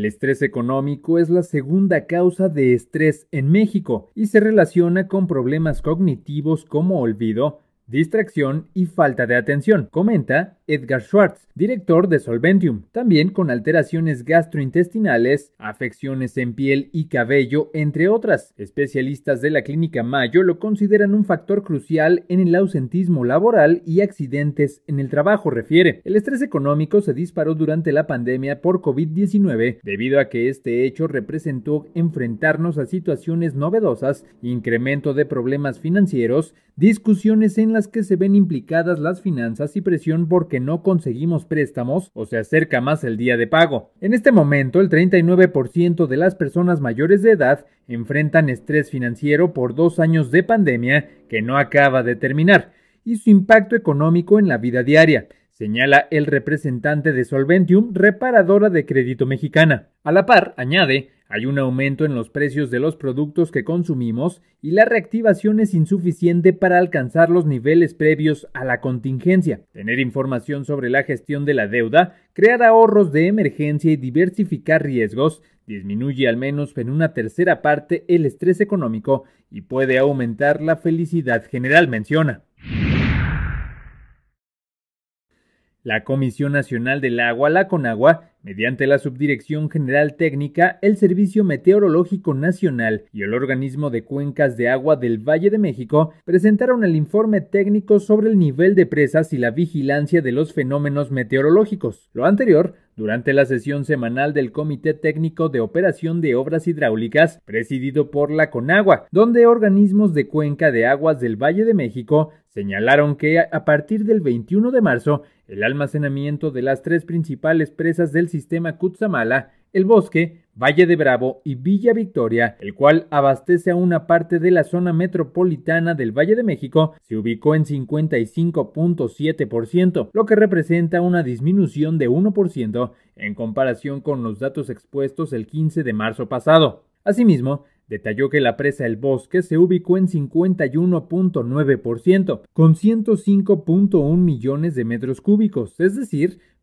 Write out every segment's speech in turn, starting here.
El estrés económico es la segunda causa de estrés en México y se relaciona con problemas cognitivos como olvido, distracción y falta de atención, comenta Edgar Schwartz, director de Solventium, también con alteraciones gastrointestinales, afecciones en piel y cabello, entre otras. Especialistas de la clínica Mayo lo consideran un factor crucial en el ausentismo laboral y accidentes en el trabajo, refiere. El estrés económico se disparó durante la pandemia por COVID-19, debido a que este hecho representó enfrentarnos a situaciones novedosas, incremento de problemas financieros, discusiones en la que se ven implicadas las finanzas y presión porque no conseguimos préstamos o se acerca más el día de pago. En este momento, el 39% de las personas mayores de edad enfrentan estrés financiero por dos años de pandemia que no acaba de terminar y su impacto económico en la vida diaria señala el representante de Solventium, reparadora de crédito mexicana. A la par, añade, hay un aumento en los precios de los productos que consumimos y la reactivación es insuficiente para alcanzar los niveles previos a la contingencia. Tener información sobre la gestión de la deuda, crear ahorros de emergencia y diversificar riesgos disminuye al menos en una tercera parte el estrés económico y puede aumentar la felicidad general, menciona. La Comisión Nacional del Agua, la CONAGUA, Mediante la Subdirección General Técnica, el Servicio Meteorológico Nacional y el Organismo de Cuencas de Agua del Valle de México presentaron el informe técnico sobre el nivel de presas y la vigilancia de los fenómenos meteorológicos. Lo anterior durante la sesión semanal del Comité Técnico de Operación de Obras Hidráulicas, presidido por la Conagua, donde organismos de cuenca de aguas del Valle de México señalaron que a partir del 21 de marzo, el almacenamiento de las tres principales presas del sistema Cutzamala, el bosque, Valle de Bravo y Villa Victoria, el cual abastece a una parte de la zona metropolitana del Valle de México, se ubicó en 55.7%, lo que representa una disminución de 1% en comparación con los datos expuestos el 15 de marzo pasado. Asimismo, detalló que la presa El Bosque se ubicó en 51.9%, con 105.1 millones de metros cúbicos, es decir,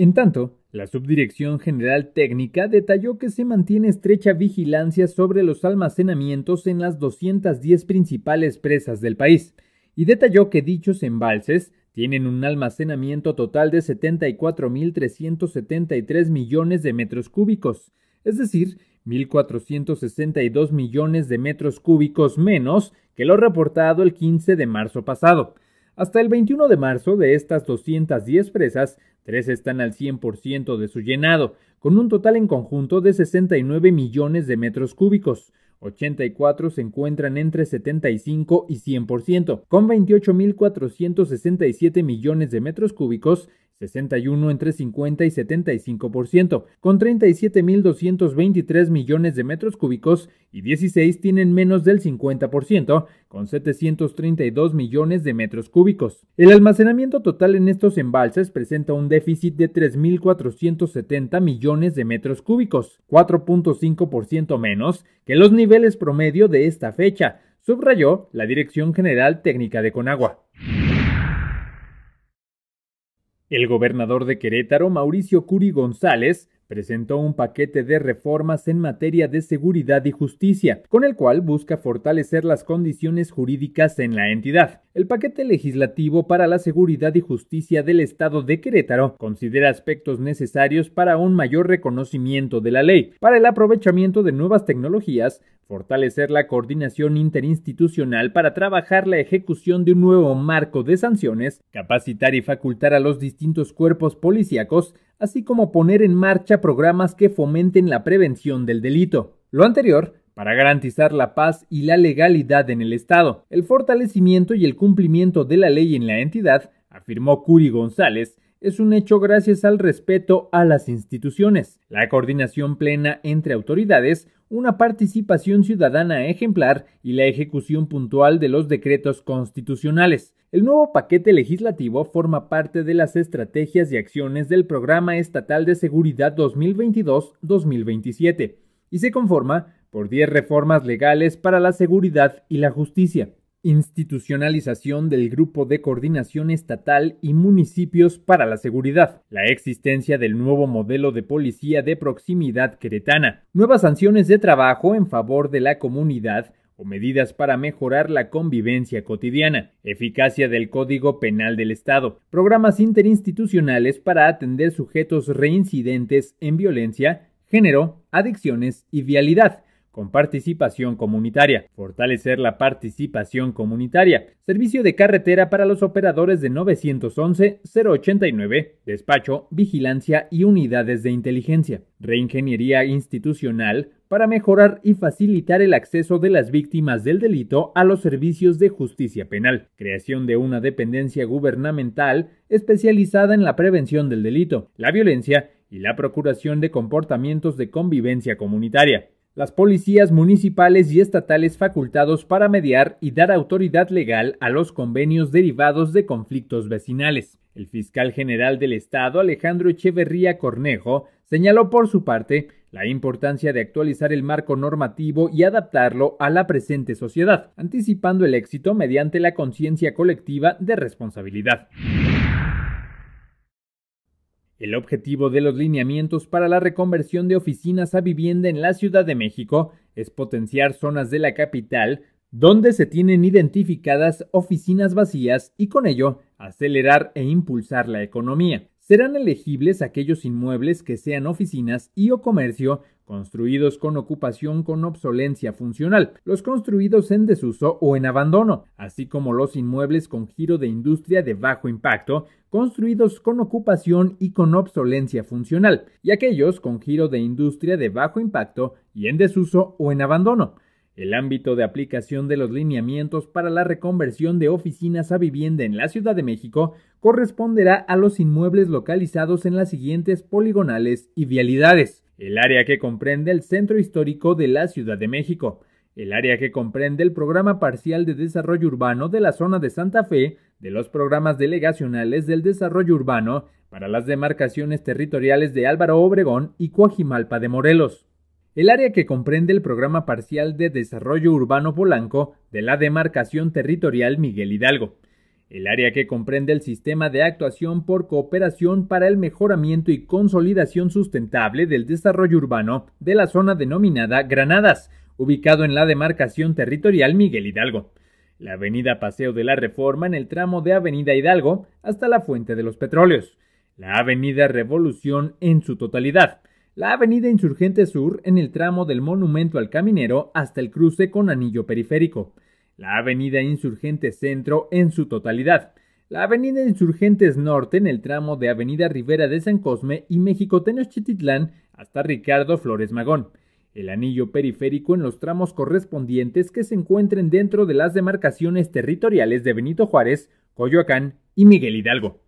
En tanto, la Subdirección General Técnica detalló que se mantiene estrecha vigilancia sobre los almacenamientos en las 210 principales presas del país y detalló que dichos embalses tienen un almacenamiento total de 74.373 millones de metros cúbicos, es decir, 1.462 millones de metros cúbicos menos que lo reportado el 15 de marzo pasado, hasta el 21 de marzo, de estas 210 presas, 3 están al 100% de su llenado, con un total en conjunto de 69 millones de metros cúbicos. 84 se encuentran entre 75 y 100%, con 28.467 millones de metros cúbicos 61 entre 50 y 75%, con 37.223 millones de metros cúbicos y 16 tienen menos del 50%, con 732 millones de metros cúbicos. El almacenamiento total en estos embalses presenta un déficit de 3.470 millones de metros cúbicos, 4.5% menos que los niveles promedio de esta fecha, subrayó la Dirección General Técnica de Conagua. El gobernador de Querétaro, Mauricio Curi González, presentó un paquete de reformas en materia de seguridad y justicia, con el cual busca fortalecer las condiciones jurídicas en la entidad. El paquete legislativo para la seguridad y justicia del Estado de Querétaro considera aspectos necesarios para un mayor reconocimiento de la ley, para el aprovechamiento de nuevas tecnologías, fortalecer la coordinación interinstitucional para trabajar la ejecución de un nuevo marco de sanciones, capacitar y facultar a los distintos cuerpos policíacos, así como poner en marcha programas que fomenten la prevención del delito. Lo anterior para garantizar la paz y la legalidad en el Estado, el fortalecimiento y el cumplimiento de la ley en la entidad, afirmó Curi González, es un hecho gracias al respeto a las instituciones, la coordinación plena entre autoridades, una participación ciudadana ejemplar y la ejecución puntual de los decretos constitucionales. El nuevo paquete legislativo forma parte de las estrategias y acciones del Programa Estatal de Seguridad 2022-2027 y se conforma por 10 reformas legales para la seguridad y la justicia. Institucionalización del Grupo de Coordinación Estatal y Municipios para la Seguridad. La existencia del nuevo modelo de policía de proximidad queretana. Nuevas sanciones de trabajo en favor de la comunidad o medidas para mejorar la convivencia cotidiana, eficacia del Código Penal del Estado, programas interinstitucionales para atender sujetos reincidentes en violencia, género, adicciones y vialidad, con participación comunitaria, fortalecer la participación comunitaria, servicio de carretera para los operadores de 911-089, despacho, vigilancia y unidades de inteligencia, reingeniería institucional para mejorar y facilitar el acceso de las víctimas del delito a los servicios de justicia penal, creación de una dependencia gubernamental especializada en la prevención del delito, la violencia y la procuración de comportamientos de convivencia comunitaria, las policías municipales y estatales facultados para mediar y dar autoridad legal a los convenios derivados de conflictos vecinales. El fiscal general del Estado, Alejandro Echeverría Cornejo, señaló por su parte la importancia de actualizar el marco normativo y adaptarlo a la presente sociedad, anticipando el éxito mediante la conciencia colectiva de responsabilidad. El objetivo de los lineamientos para la reconversión de oficinas a vivienda en la Ciudad de México es potenciar zonas de la capital donde se tienen identificadas oficinas vacías y con ello acelerar e impulsar la economía serán elegibles aquellos inmuebles que sean oficinas y o comercio construidos con ocupación con obsolencia funcional, los construidos en desuso o en abandono, así como los inmuebles con giro de industria de bajo impacto, construidos con ocupación y con obsolencia funcional, y aquellos con giro de industria de bajo impacto y en desuso o en abandono. El ámbito de aplicación de los lineamientos para la reconversión de oficinas a vivienda en la Ciudad de México corresponderá a los inmuebles localizados en las siguientes poligonales y vialidades. El área que comprende el centro histórico de la Ciudad de México, el área que comprende el programa parcial de desarrollo urbano de la zona de Santa Fe, de los programas delegacionales del desarrollo urbano para las demarcaciones territoriales de Álvaro Obregón y Coajimalpa de Morelos. El área que comprende el programa parcial de desarrollo urbano Polanco de la demarcación territorial Miguel Hidalgo. El área que comprende el sistema de actuación por cooperación para el mejoramiento y consolidación sustentable del desarrollo urbano de la zona denominada Granadas, ubicado en la demarcación territorial Miguel Hidalgo. La avenida Paseo de la Reforma en el tramo de Avenida Hidalgo hasta la Fuente de los Petróleos. La avenida Revolución en su totalidad la avenida Insurgente Sur en el tramo del Monumento al Caminero hasta el cruce con Anillo Periférico, la avenida Insurgente Centro en su totalidad, la avenida Insurgentes Norte en el tramo de Avenida Rivera de San Cosme y México Tenochtitlán hasta Ricardo Flores Magón, el anillo periférico en los tramos correspondientes que se encuentren dentro de las demarcaciones territoriales de Benito Juárez, Coyoacán y Miguel Hidalgo.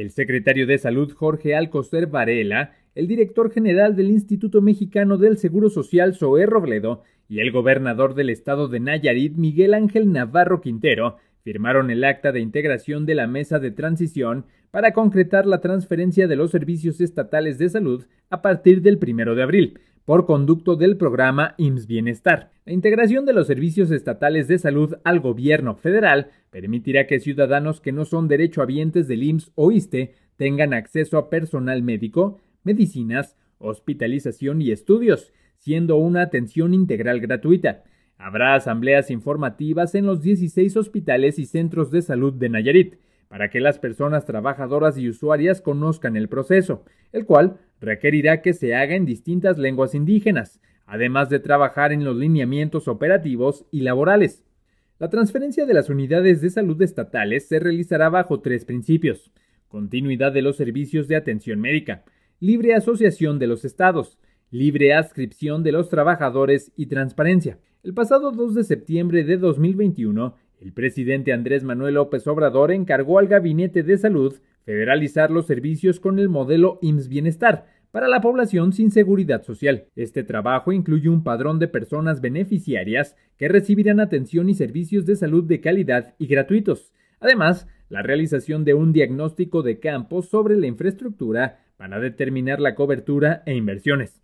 El secretario de Salud Jorge Alcocer Varela, el director general del Instituto Mexicano del Seguro Social Zoé Robledo y el gobernador del estado de Nayarit Miguel Ángel Navarro Quintero firmaron el acta de integración de la mesa de transición para concretar la transferencia de los servicios estatales de salud a partir del primero de abril por conducto del programa IMSS Bienestar. La integración de los servicios estatales de salud al gobierno federal permitirá que ciudadanos que no son derechohabientes del IMSS o ISTE tengan acceso a personal médico, medicinas, hospitalización y estudios, siendo una atención integral gratuita. Habrá asambleas informativas en los 16 hospitales y centros de salud de Nayarit, para que las personas trabajadoras y usuarias conozcan el proceso, el cual requerirá que se haga en distintas lenguas indígenas, además de trabajar en los lineamientos operativos y laborales. La transferencia de las unidades de salud estatales se realizará bajo tres principios. Continuidad de los servicios de atención médica, libre asociación de los estados, libre adscripción de los trabajadores y transparencia. El pasado 2 de septiembre de 2021, el presidente Andrés Manuel López Obrador encargó al Gabinete de Salud federalizar los servicios con el modelo IMSS Bienestar para la población sin seguridad social. Este trabajo incluye un padrón de personas beneficiarias que recibirán atención y servicios de salud de calidad y gratuitos. Además, la realización de un diagnóstico de campo sobre la infraestructura para determinar la cobertura e inversiones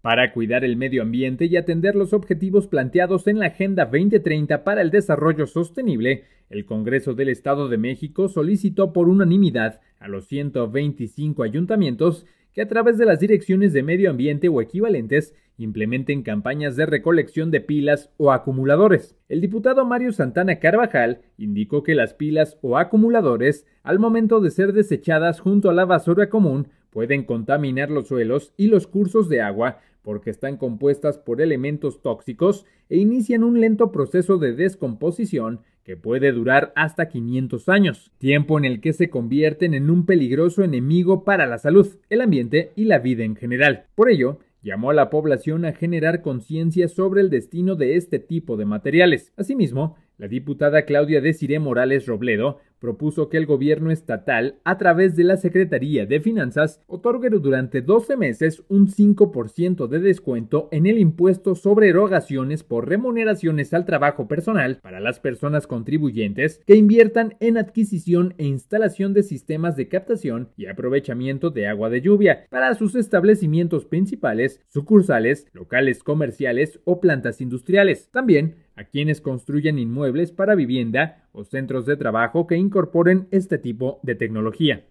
para cuidar el medio ambiente y atender los objetivos planteados en la Agenda 2030 para el Desarrollo Sostenible, el Congreso del Estado de México solicitó por unanimidad a los 125 ayuntamientos que a través de las direcciones de medio ambiente o equivalentes implementen campañas de recolección de pilas o acumuladores. El diputado Mario Santana Carvajal indicó que las pilas o acumuladores, al momento de ser desechadas junto a la basura común, pueden contaminar los suelos y los cursos de agua porque están compuestas por elementos tóxicos e inician un lento proceso de descomposición que puede durar hasta 500 años, tiempo en el que se convierten en un peligroso enemigo para la salud, el ambiente y la vida en general. Por ello, llamó a la población a generar conciencia sobre el destino de este tipo de materiales. Asimismo, la diputada Claudia Desiré Morales Robledo propuso que el gobierno estatal, a través de la Secretaría de Finanzas, otorgue durante 12 meses un 5% de descuento en el impuesto sobre erogaciones por remuneraciones al trabajo personal para las personas contribuyentes que inviertan en adquisición e instalación de sistemas de captación y aprovechamiento de agua de lluvia para sus establecimientos principales, sucursales, locales comerciales o plantas industriales. También a quienes construyan inmuebles para vivienda o centros de trabajo que incorporen este tipo de tecnología.